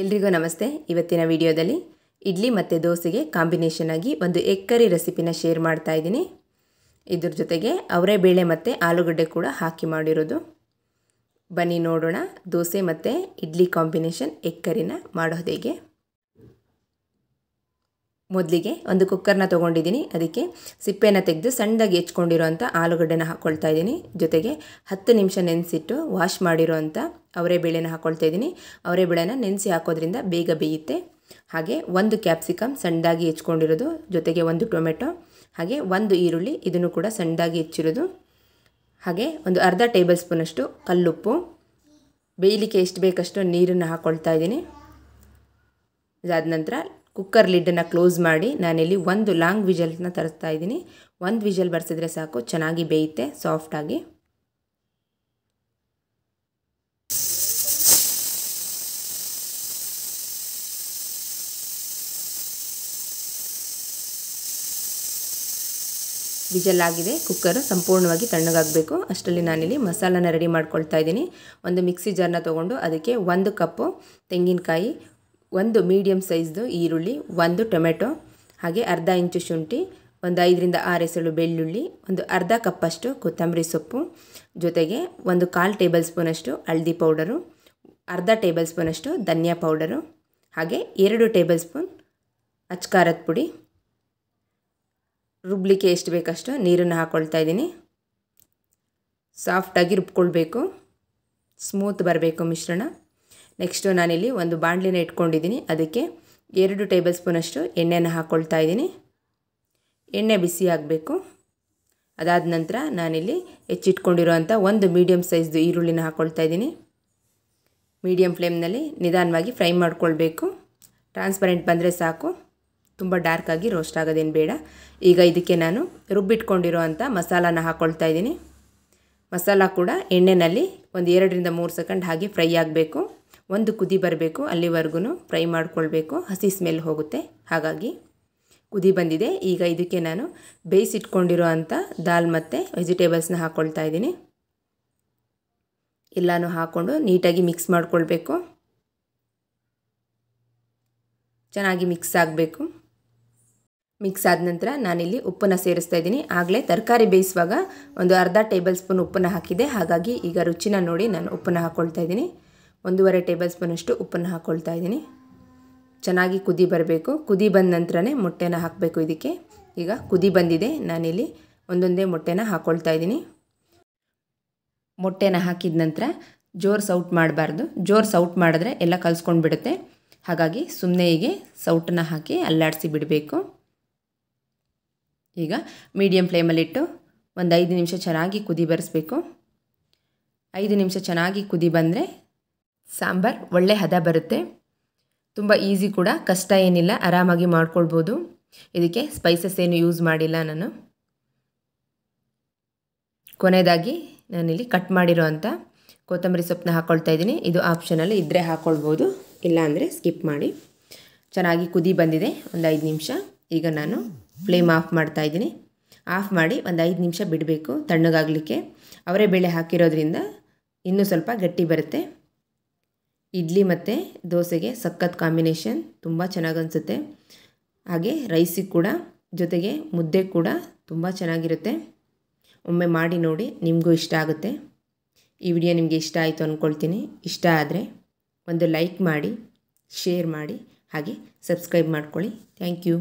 ಎಲ್ರಿಗೂ ನಮಸ್ತೆ ಇವತ್ತಿನ ವಿಡಿಯೋದಲ್ಲಿ ಇಡ್ಲಿ ಮತ್ತು ದೋಸೆಗೆ ಕಾಂಬಿನೇಷನ್ ಆಗಿ ಒಂದು ಎಕ್ಕರಿ ರೆಸಿಪಿನ ಶೇರ್ ಮಾಡ್ತಾ ಇದ್ದೀನಿ ಇದ್ರ ಜೊತೆಗೆ ಅವರೇ ಬೇಳೆ ಮತ್ತು ಆಲೂಗಡ್ಡೆ ಕೂಡ ಹಾಕಿ ಮಾಡಿರೋದು ಬನ್ನಿ ನೋಡೋಣ ದೋಸೆ ಮತ್ತು ಇಡ್ಲಿ ಕಾಂಬಿನೇಷನ್ ಎಕ್ಕರಿನ ಮಾಡೋದು ಹೇಗೆ ಮೊದಲಿಗೆ ಒಂದು ಕುಕ್ಕರ್ನ ತೊಗೊಂಡಿದ್ದೀನಿ ಅದಕ್ಕೆ ಸಿಪ್ಪೆನ ತೆಗೆದು ಸಣ್ಣದಾಗಿ ಹೆಚ್ಕೊಂಡಿರೋಂಥ ಆಲೂಗಡ್ಡೆನ ಹಾಕ್ಕೊಳ್ತಾ ಇದ್ದೀನಿ ಜೊತೆಗೆ ಹತ್ತು ನಿಮಿಷ ನೆನೆಸಿಟ್ಟು ವಾಶ್ ಮಾಡಿರೋ ಅಂಥ ಅವರೇ ಬೇಳೆನ ಹಾಕ್ಕೊಳ್ತಾ ಇದ್ದೀನಿ ಅವರೇ ಬೇಳೆನ ನೆನೆಸಿ ಹಾಕೋದ್ರಿಂದ ಬೇಗ ಬೇಯುತ್ತೆ ಹಾಗೆ ಒಂದು ಕ್ಯಾಪ್ಸಿಕಮ್ ಸಣ್ಣದಾಗಿ ಹೆಚ್ಕೊಂಡಿರೋದು ಜೊತೆಗೆ ಒಂದು ಟೊಮೆಟೊ ಹಾಗೆ ಒಂದು ಈರುಳ್ಳಿ ಇದನ್ನು ಕೂಡ ಸಣ್ಣದಾಗಿ ಹೆಚ್ಚಿರೋದು ಹಾಗೆ ಒಂದು ಅರ್ಧ ಟೇಬಲ್ ಸ್ಪೂನಷ್ಟು ಕಲ್ಲುಪ್ಪು ಬೇಯಲಿಕ್ಕೆ ಎಷ್ಟು ಬೇಕಷ್ಟು ನೀರನ್ನು ಹಾಕ್ಕೊಳ್ತಾ ಇದ್ದೀನಿ ಇದಾದ ನಂತರ ಕುಕ್ಕರ್ ಲಿಡ್ಡನ್ನು ಕ್ಲೋಸ್ ಮಾಡಿ ನಾನಿಲ್ಲಿ ಒಂದು ಲಾಂಗ್ ವಿಜಲ್ನ ತರಿಸ್ತಾ ಇದ್ದೀನಿ ಒಂದು ವಿಜಲ್ ಬರ್ಸಿದ್ರೆ ಸಾಕು ಚೆನ್ನಾಗಿ ಬೇಯುತ್ತೆ ಸಾಫ್ಟಾಗಿ ವಿಜಲ್ ಆಗಿದೆ ಕುಕ್ಕರ್ ಸಂಪೂರ್ಣವಾಗಿ ತಣ್ಣಗಾಗಬೇಕು ಅಷ್ಟರಲ್ಲಿ ನಾನಿಲ್ಲಿ ಮಸಾಲನ ರೆಡಿ ಮಾಡ್ಕೊಳ್ತಾ ಇದ್ದೀನಿ ಒಂದು ಮಿಕ್ಸಿ ಜಾರ್ನ ತೊಗೊಂಡು ಅದಕ್ಕೆ ಒಂದು ಕಪ್ಪು ತೆಂಗಿನಕಾಯಿ ಒಂದು ಮೀಡಿಯಮ್ ಸೈಜ್ದು ಈರುಳ್ಳಿ ಒಂದು ಟೊಮೆಟೊ ಹಾಗೆ ಅರ್ಧ ಇಂಚು ಶುಂಠಿ ಒಂದು ಐದರಿಂದ ಆರು ಎಸಳು ಬೆಳ್ಳುಳ್ಳಿ ಒಂದು ಅರ್ಧ ಕಪ್ಪಷ್ಟು ಕೊತ್ತಂಬರಿ ಸೊಪ್ಪು ಜೊತೆಗೆ ಒಂದು ಕಾಲು ಟೇಬಲ್ ಸ್ಪೂನಷ್ಟು ಹಳದಿ ಪೌಡರು ಅರ್ಧ ಟೇಬಲ್ ಸ್ಪೂನಷ್ಟು ಧನಿಯಾ ಪೌಡರು ಹಾಗೆ ಎರಡು ಟೇಬಲ್ ಸ್ಪೂನ್ ಅಚ್ಕಾರದ ಪುಡಿ ರುಬ್ಲಿಕ್ಕೆ ಎಷ್ಟು ಬೇಕಷ್ಟು ನೀರನ್ನು ಹಾಕ್ಕೊಳ್ತಾ ಇದ್ದೀನಿ ಸಾಫ್ಟಾಗಿ ರುಬ್ಕೊಳ್ಬೇಕು ಸ್ಮೂತ್ ಬರಬೇಕು ಮಿಶ್ರಣ ನೆಕ್ಸ್ಟು ನಾನಿಲ್ಲಿ ಒಂದು ಬಾಣಲಿನ ಇಟ್ಕೊಂಡಿದ್ದೀನಿ ಅದಕ್ಕೆ ಎರಡು ಟೇಬಲ್ ಸ್ಪೂನಷ್ಟು ಎಣ್ಣೆನ ಹಾಕ್ಕೊಳ್ತಾ ಇದ್ದೀನಿ ಎಣ್ಣೆ ಬಿಸಿ ಆಗಬೇಕು ಅದಾದ ನಂತರ ನಾನಿಲ್ಲಿ ಹೆಚ್ಚಿಟ್ಕೊಂಡಿರೋವಂಥ ಒಂದು ಮೀಡಿಯಮ್ ಸೈಜ್ದು ಈರುಳ್ಳಿನ ಹಾಕ್ಕೊಳ್ತಾ ಇದ್ದೀನಿ ಮೀಡಿಯಮ್ ಫ್ಲೇಮ್ನಲ್ಲಿ ನಿಧಾನವಾಗಿ ಫ್ರೈ ಮಾಡ್ಕೊಳ್ಬೇಕು ಟ್ರಾನ್ಸ್ಪರೆಂಟ್ ಬಂದರೆ ಸಾಕು ತುಂಬ ಡಾರ್ಕ್ ಆಗಿ ರೋಸ್ಟ್ ಆಗೋದೇನು ಬೇಡ ಈಗ ಇದಕ್ಕೆ ನಾನು ರುಬ್ಬಿಟ್ಕೊಂಡಿರೋ ಅಂಥ ಮಸಾಲಾನ ಹಾಕ್ಕೊಳ್ತಾ ಇದ್ದೀನಿ ಮಸಾಲ ಕೂಡ ಎಣ್ಣೆಯಲ್ಲಿ ಒಂದು ಎರಡರಿಂದ ಮೂರು ಸೆಕೆಂಡ್ ಹಾಗೆ ಫ್ರೈ ಆಗಬೇಕು ಒಂದು ಕುದಿ ಬರಬೇಕು ಅಲ್ಲಿವರೆಗೂ ಫ್ರೈ ಮಾಡ್ಕೊಳ್ಬೇಕು ಹಸಿ ಸ್ಮೆಲ್ ಹೋಗುತ್ತೆ ಹಾಗಾಗಿ ಕುದಿ ಬಂದಿದೆ ಈಗ ಇದಕ್ಕೆ ನಾನು ಬೇಯಿಸಿಟ್ಕೊಂಡಿರೋ ಅಂಥ ದಾಲ್ ಮತ್ತು ವೆಜಿಟೇಬಲ್ಸ್ನ ಹಾಕ್ಕೊಳ್ತಾ ಇದ್ದೀನಿ ಎಲ್ಲನೂ ಹಾಕ್ಕೊಂಡು ನೀಟಾಗಿ ಮಿಕ್ಸ್ ಮಾಡಿಕೊಳ್ಬೇಕು ಚೆನ್ನಾಗಿ ಮಿಕ್ಸ್ ಆಗಬೇಕು ಮಿಕ್ಸ್ ಆದ ನಂತರ ನಾನಿಲ್ಲಿ ಉಪ್ಪನ್ನು ಸೇರಿಸ್ತಾ ಇದ್ದೀನಿ ಆಗಲೇ ತರಕಾರಿ ಬೇಯಿಸುವಾಗ ಒಂದು ಅರ್ಧ ಟೇಬಲ್ ಸ್ಪೂನ್ ಉಪ್ಪನ್ನು ಹಾಕಿದೆ ಹಾಗಾಗಿ ಈಗ ರುಚಿನ ನೋಡಿ ನಾನು ಉಪ್ಪನ್ನು ಹಾಕ್ಕೊಳ್ತಾ ಇದ್ದೀನಿ ಒಂದೂವರೆ ಟೇಬಲ್ ಸ್ಪೂನಷ್ಟು ಉಪ್ಪನ್ನು ಹಾಕ್ಕೊಳ್ತಾ ಇದ್ದೀನಿ ಚೆನ್ನಾಗಿ ಕುದಿ ಬರಬೇಕು ಕುದಿ ಬಂದ ನಂತರನೇ ಮೊಟ್ಟೆನ ಹಾಕಬೇಕು ಇದಕ್ಕೆ ಈಗ ಕುದಿ ಬಂದಿದೆ ನಾನಿಲ್ಲಿ ಒಂದೊಂದೇ ಮೊಟ್ಟೆನ ಹಾಕ್ಕೊಳ್ತಾ ಇದ್ದೀನಿ ಮೊಟ್ಟೆನ ಹಾಕಿದ ನಂತರ ಜೋರು ಸೌಟ್ ಮಾಡಬಾರ್ದು ಜೋರು ಸೌಟ್ ಮಾಡಿದ್ರೆ ಎಲ್ಲ ಕಲಿಸ್ಕೊಂಡು ಬಿಡುತ್ತೆ ಹಾಗಾಗಿ ಸುಮ್ಮನೆ ಹೀಗೆ ಸೌಟನ್ನು ಹಾಕಿ ಅಲ್ಲಾಡಿಸಿ ಬಿಡಬೇಕು ಈಗ ಮೀಡಿಯಂ ಫ್ಲೇಮಲ್ಲಿಟ್ಟು ಒಂದು ಐದು ನಿಮಿಷ ಚೆನ್ನಾಗಿ ಕುದಿ ಬರೆಸ್ಬೇಕು ಐದು ನಿಮಿಷ ಚೆನ್ನಾಗಿ ಕುದಿ ಬಂದರೆ ಸಾಂಬಾರು ಒಳ್ಳೆ ಹದ ಬರುತ್ತೆ ತುಂಬ ಈಸಿ ಕೂಡ ಕಷ್ಟ ಏನಿಲ್ಲ ಆರಾಮಾಗಿ ಮಾಡ್ಕೊಳ್ಬೋದು ಇದಕ್ಕೆ ಸ್ಪೈಸಸ್ ಏನು ಯೂಸ್ ಮಾಡಿಲ್ಲ ನಾನು ಕೊನೆಯದಾಗಿ ನಾನಿಲ್ಲಿ ಕಟ್ ಮಾಡಿರೋ ಅಂಥ ಕೊತ್ತಂಬರಿ ಸೊಪ್ಪನ್ನ ಹಾಕ್ಕೊಳ್ತಾ ಇದ್ದೀನಿ ಇದು ಆಪ್ಷನಲ್ಲಿ ಇದ್ದರೆ ಹಾಕ್ಕೊಳ್ಬೋದು ಇಲ್ಲಾಂದರೆ ಸ್ಕಿಪ್ ಮಾಡಿ ಚೆನ್ನಾಗಿ ಕುದಿ ಬಂದಿದೆ ಒಂದು ಐದು ನಿಮಿಷ ಈಗ ನಾನು ಫ್ಲೇಮ್ ಆಫ್ ಮಾಡ್ತಾ ಇದ್ದೀನಿ ಆಫ್ ಮಾಡಿ ಒಂದು ಐದು ನಿಮಿಷ ಬಿಡಬೇಕು ತಣ್ಣಗಾಗಲಿಕ್ಕೆ ಅವರೇ ಬೇಳೆ ಹಾಕಿರೋದ್ರಿಂದ ಇನ್ನೂ ಸ್ವಲ್ಪ ಗಟ್ಟಿ ಬರುತ್ತೆ ಇಡ್ಲಿ ಮತ್ತು ದೋಸೆಗೆ ಸಖತ್ ಕಾಂಬಿನೇಷನ್ ತುಂಬ ಚೆನ್ನಾಗಿ ಅನಿಸುತ್ತೆ ಹಾಗೆ ರೈಸಿಗೆ ಕೂಡ ಜೊತೆಗೆ ಮುದ್ದೆ ಕೂಡ ತುಂಬ ಚೆನ್ನಾಗಿರುತ್ತೆ ಒಮ್ಮೆ ಮಾಡಿ ನೋಡಿ ನಿಮಗೂ ಇಷ್ಟ ಆಗುತ್ತೆ ಈ ವಿಡಿಯೋ ನಿಮಗೆ ಇಷ್ಟ ಆಯಿತು ಅಂದ್ಕೊಳ್ತೀನಿ ಇಷ್ಟ ಆದರೆ ಒಂದು ಲೈಕ್ ಮಾಡಿ ಶೇರ್ ಮಾಡಿ ಹಾಗೆ ಸಬ್ಸ್ಕ್ರೈಬ್ ಮಾಡ್ಕೊಳ್ಳಿ ಥ್ಯಾಂಕ್ ಯು